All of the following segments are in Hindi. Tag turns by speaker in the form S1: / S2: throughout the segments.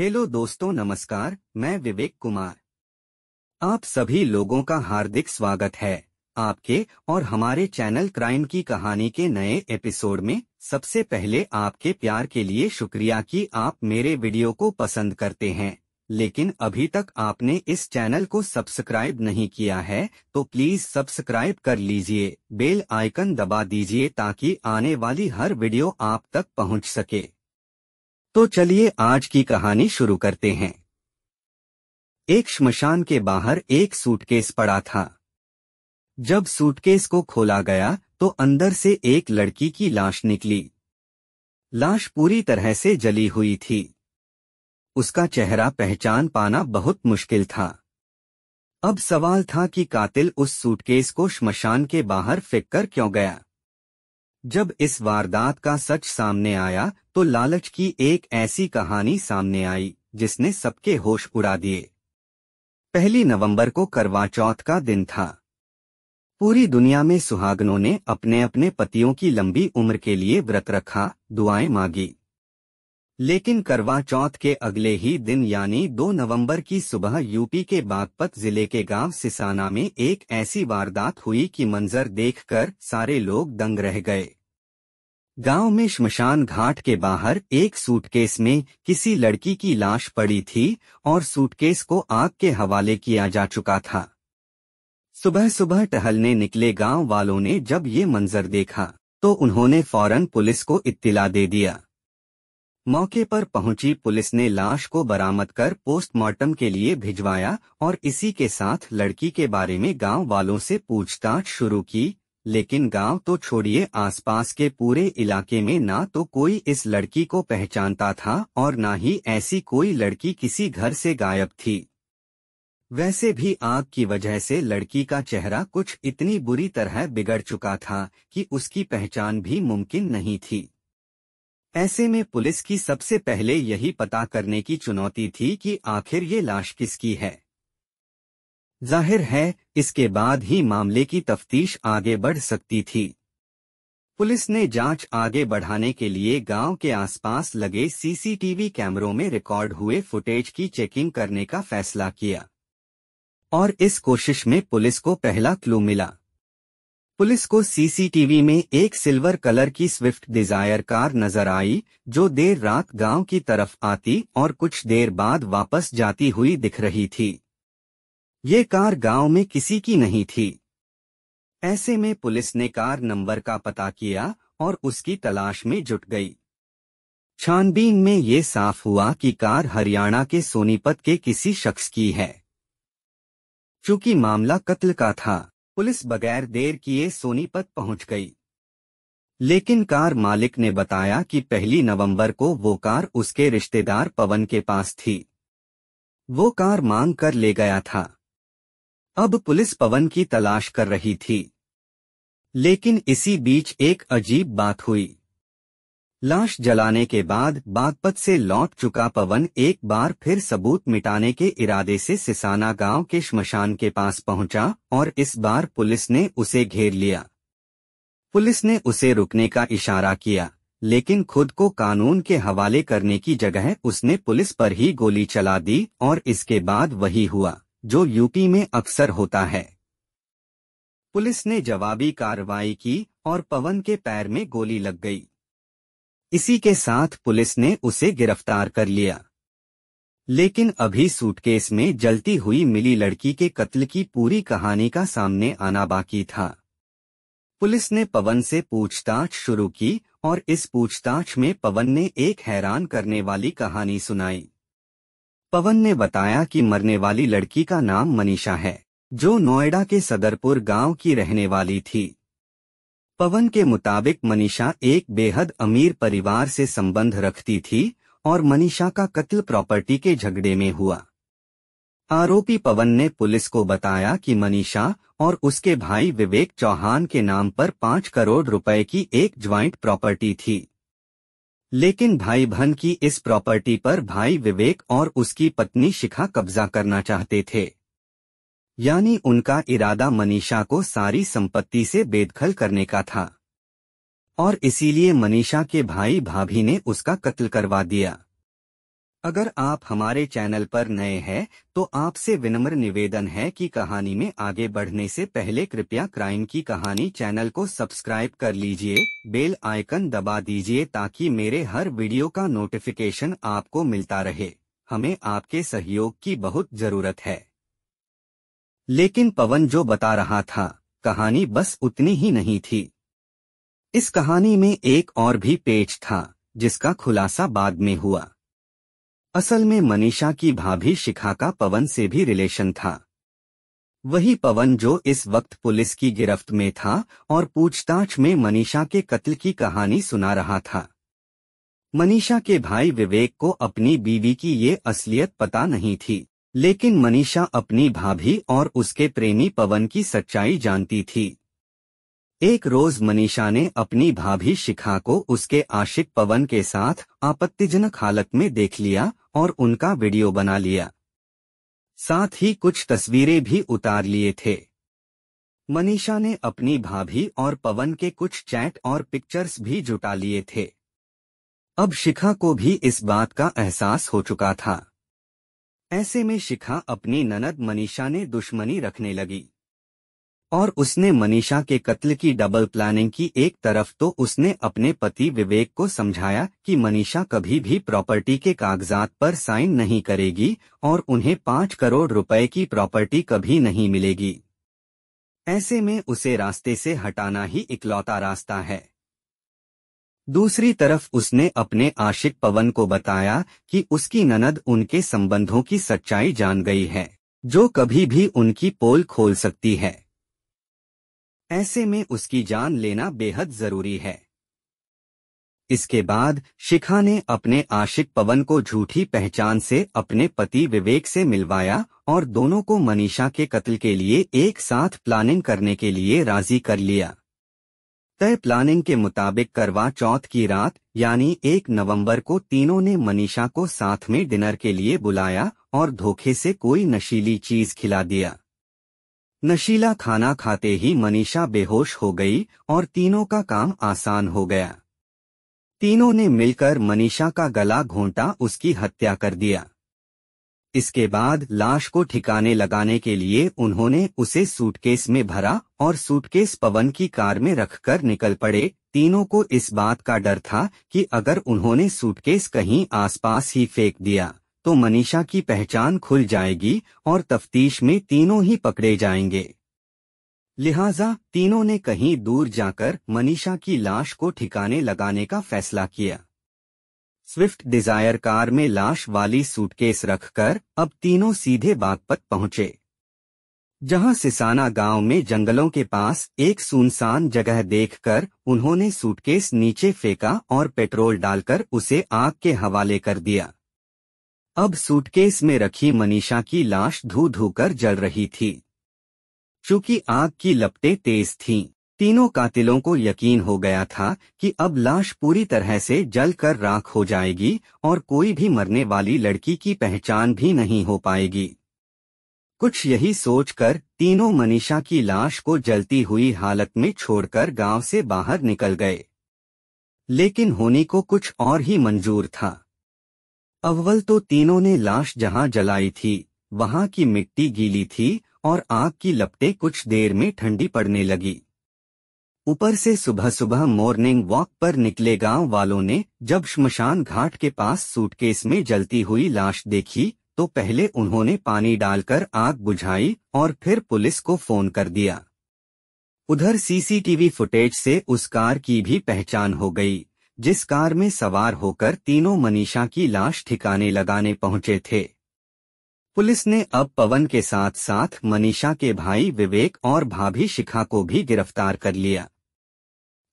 S1: हेलो दोस्तों नमस्कार मैं विवेक कुमार आप सभी लोगों का हार्दिक स्वागत है आपके और हमारे चैनल क्राइम की कहानी के नए एपिसोड में सबसे पहले आपके प्यार के लिए शुक्रिया कि आप मेरे वीडियो को पसंद करते हैं लेकिन अभी तक आपने इस चैनल को सब्सक्राइब नहीं किया है तो प्लीज सब्सक्राइब कर लीजिए बेल आइकन दबा दीजिए ताकि आने वाली हर वीडियो आप तक पहुंच सके तो चलिए आज की कहानी शुरू करते हैं एक शमशान के बाहर एक सूटकेस पड़ा था जब सूटकेस को खोला गया तो अंदर से एक लड़की की लाश निकली लाश पूरी तरह से जली हुई थी उसका चेहरा पहचान पाना बहुत मुश्किल था अब सवाल था कि कातिल उस सूटकेस को शमशान के बाहर फेंक कर क्यों गया जब इस वारदात का सच सामने आया तो लालच की एक ऐसी कहानी सामने आई जिसने सबके होश उड़ा दिए पहली नवंबर को करवा चौथ का दिन था पूरी दुनिया में सुहागनों ने अपने अपने पतियों की लंबी उम्र के लिए व्रत रखा दुआएं मांगी लेकिन करवा चौथ के अगले ही दिन यानी 2 नवंबर की सुबह यूपी के बागपत जिले के गांव सिसाना में एक ऐसी वारदात हुई कि मंजर देखकर सारे लोग दंग रह गए गांव में शमशान घाट के बाहर एक सूटकेस में किसी लड़की की लाश पड़ी थी और सूटकेस को आग के हवाले किया जा चुका था सुबह सुबह टहलने निकले गांव वालों ने जब ये मंजर देखा तो उन्होंने फौरन पुलिस को इत्तिला दे दिया मौके पर पहुंची पुलिस ने लाश को बरामद कर पोस्टमार्टम के लिए भिजवाया और इसी के साथ लड़की के बारे में गांव वालों से पूछताछ शुरू की लेकिन गांव तो छोड़िए आसपास के पूरे इलाके में ना तो कोई इस लड़की को पहचानता था और ना ही ऐसी कोई लड़की किसी घर से गायब थी वैसे भी आग की वजह से लड़की का चेहरा कुछ इतनी बुरी तरह बिगड़ चुका था कि उसकी पहचान भी मुमकिन नहीं थी ऐसे में पुलिस की सबसे पहले यही पता करने की चुनौती थी कि आखिर ये लाश किसकी है जाहिर है इसके बाद ही मामले की तफ्तीश आगे बढ़ सकती थी पुलिस ने जांच आगे बढ़ाने के लिए गांव के आसपास लगे सीसीटीवी कैमरों में रिकॉर्ड हुए फुटेज की चेकिंग करने का फैसला किया और इस कोशिश में पुलिस को पहला क्लू मिला पुलिस को सीसीटीवी में एक सिल्वर कलर की स्विफ्ट डिजायर कार नजर आई जो देर रात गांव की तरफ आती और कुछ देर बाद वापस जाती हुई दिख रही थी ये कार गांव में किसी की नहीं थी ऐसे में पुलिस ने कार नंबर का पता किया और उसकी तलाश में जुट गई छानबीन में ये साफ हुआ कि कार हरियाणा के सोनीपत के किसी शख्स की है चूंकि मामला कत्ल का था पुलिस बगैर देर किए सोनीपत पहुंच गई लेकिन कार मालिक ने बताया कि पहली नवंबर को वो कार उसके रिश्तेदार पवन के पास थी वो कार मांग कर ले गया था अब पुलिस पवन की तलाश कर रही थी लेकिन इसी बीच एक अजीब बात हुई लाश जलाने के बाद बागपत से लौट चुका पवन एक बार फिर सबूत मिटाने के इरादे से सिसाना गांव के शमशान के पास पहुंचा और इस बार पुलिस ने उसे घेर लिया पुलिस ने उसे रुकने का इशारा किया लेकिन खुद को कानून के हवाले करने की जगह उसने पुलिस पर ही गोली चला दी और इसके बाद वही हुआ जो यूपी में अक्सर होता है पुलिस ने जवाबी कार्रवाई की और पवन के पैर में गोली लग गई इसी के साथ पुलिस ने उसे गिरफ्तार कर लिया लेकिन अभी सूटकेस में जलती हुई मिली लड़की के कत्ल की पूरी कहानी का सामने आना बाकी था पुलिस ने पवन से पूछताछ शुरू की और इस पूछताछ में पवन ने एक हैरान करने वाली कहानी सुनाई पवन ने बताया कि मरने वाली लड़की का नाम मनीषा है जो नोएडा के सदरपुर गांव की रहने वाली थी पवन के मुताबिक मनीषा एक बेहद अमीर परिवार से संबंध रखती थी और मनीषा का कत्ल प्रॉपर्टी के झगड़े में हुआ आरोपी पवन ने पुलिस को बताया कि मनीषा और उसके भाई विवेक चौहान के नाम पर पाँच करोड़ रुपए की एक ज्वाइंट प्रॉपर्टी थी लेकिन भाई बहन की इस प्रॉपर्टी पर भाई विवेक और उसकी पत्नी शिखा कब्जा करना चाहते थे यानी उनका इरादा मनीषा को सारी संपत्ति से बेदखल करने का था और इसीलिए मनीषा के भाई भाभी ने उसका कत्ल करवा दिया अगर आप हमारे चैनल पर नए हैं तो आपसे विनम्र निवेदन है कि कहानी में आगे बढ़ने से पहले कृपया क्राइम की कहानी चैनल को सब्सक्राइब कर लीजिए बेल आइकन दबा दीजिए ताकि मेरे हर वीडियो का नोटिफिकेशन आपको मिलता रहे हमें आपके सहयोग की बहुत जरूरत है लेकिन पवन जो बता रहा था कहानी बस उतनी ही नहीं थी इस कहानी में एक और भी पेज था जिसका खुलासा बाद में हुआ असल में मनीषा की भाभी शिखा का पवन से भी रिलेशन था वही पवन जो इस वक्त पुलिस की गिरफ्त में था और पूछताछ में मनीषा के कत्ल की कहानी सुना रहा था मनीषा के भाई विवेक को अपनी बीवी की ये असलियत पता नहीं थी लेकिन मनीषा अपनी भाभी और उसके प्रेमी पवन की सच्चाई जानती थी एक रोज मनीषा ने अपनी भाभी शिखा को उसके आशिक पवन के साथ आपत्तिजनक हालत में देख लिया और उनका वीडियो बना लिया साथ ही कुछ तस्वीरें भी उतार लिए थे मनीषा ने अपनी भाभी और पवन के कुछ चैट और पिक्चर्स भी जुटा लिए थे अब शिखा को भी इस बात का एहसास हो चुका था ऐसे में शिखा अपनी ननद मनीषा ने दुश्मनी रखने लगी और उसने मनीषा के कत्ल की डबल प्लानिंग की एक तरफ तो उसने अपने पति विवेक को समझाया कि मनीषा कभी भी प्रॉपर्टी के कागजात पर साइन नहीं करेगी और उन्हें पाँच करोड़ रुपए की प्रॉपर्टी कभी नहीं मिलेगी ऐसे में उसे रास्ते से हटाना ही इकलौता रास्ता है दूसरी तरफ उसने अपने आशिक पवन को बताया कि उसकी ननद उनके संबंधों की सच्चाई जान गई है जो कभी भी उनकी पोल खोल सकती है ऐसे में उसकी जान लेना बेहद जरूरी है इसके बाद शिखा ने अपने आशिक पवन को झूठी पहचान से अपने पति विवेक से मिलवाया और दोनों को मनीषा के कत्ल के लिए एक साथ प्लानिंग करने के लिए राजी कर लिया तय प्लानिंग के मुताबिक करवा चौथ की रात यानी एक नवंबर को तीनों ने मनीषा को साथ में डिनर के लिए बुलाया और धोखे से कोई नशीली चीज खिला दिया नशीला खाना खाते ही मनीषा बेहोश हो गई और तीनों का काम आसान हो गया तीनों ने मिलकर मनीषा का गला घोंटा उसकी हत्या कर दिया इसके बाद लाश को ठिकाने लगाने के लिए उन्होंने उसे सूटकेस में भरा और सूटकेस पवन की कार में रखकर निकल पड़े तीनों को इस बात का डर था कि अगर उन्होंने सूटकेस कहीं आसपास ही फेंक दिया तो मनीषा की पहचान खुल जाएगी और तफ्तीश में तीनों ही पकड़े जाएंगे लिहाजा तीनों ने कहीं दूर जाकर मनीषा की लाश को ठिकाने लगाने का फैसला किया स्विफ्ट डिजायर कार में लाश वाली सूटकेस रखकर अब तीनों सीधे बागपत पहुंचे जहां सिसाना गांव में जंगलों के पास एक सुनसान जगह देखकर उन्होंने सूटकेस नीचे फेंका और पेट्रोल डालकर उसे आग के हवाले कर दिया अब सूटकेस में रखी मनीषा की लाश धू धू कर जल रही थी चूंकि आग की लपटें तेज थीं, तीनों कातिलों को यकीन हो गया था कि अब लाश पूरी तरह से जल कर राख हो जाएगी और कोई भी मरने वाली लड़की की पहचान भी नहीं हो पाएगी कुछ यही सोचकर तीनों मनीषा की लाश को जलती हुई हालत में छोड़कर गांव से बाहर निकल गए लेकिन होनी को कुछ और ही मंजूर था अव्वल तो तीनों ने लाश जहां जलाई थी वहां की मिट्टी गीली थी और आग की लपटें कुछ देर में ठंडी पड़ने लगी ऊपर से सुबह सुबह मॉर्निंग वॉक पर निकले गांव वालों ने जब शमशान घाट के पास सूटकेस में जलती हुई लाश देखी तो पहले उन्होंने पानी डालकर आग बुझाई और फिर पुलिस को फोन कर दिया उधर सीसीटीवी फुटेज से उस कार की भी पहचान हो गई जिस कार में सवार होकर तीनों मनीषा की लाश ठिकाने लगाने पहुंचे थे पुलिस ने अब पवन के साथ साथ मनीषा के भाई विवेक और भाभी शिखा को भी गिरफ्तार कर लिया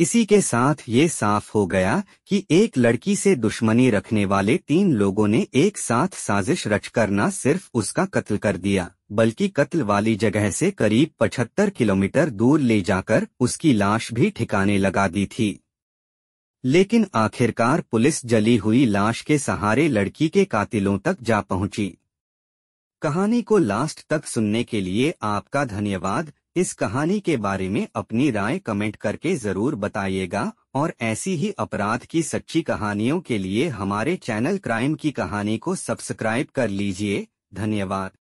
S1: इसी के साथ ये साफ हो गया कि एक लड़की से दुश्मनी रखने वाले तीन लोगों ने एक साथ साजिश रचकर न सिर्फ उसका कत्ल कर दिया बल्कि कत्ल वाली जगह से करीब 75 किलोमीटर दूर ले जाकर उसकी लाश भी ठिकाने लगा दी थी लेकिन आखिरकार पुलिस जली हुई लाश के सहारे लड़की के कातिलों तक जा पहुंची कहानी को लास्ट तक सुनने के लिए आपका धन्यवाद इस कहानी के बारे में अपनी राय कमेंट करके जरूर बताइएगा और ऐसी ही अपराध की सच्ची कहानियों के लिए हमारे चैनल क्राइम की कहानी को सब्सक्राइब कर लीजिए धन्यवाद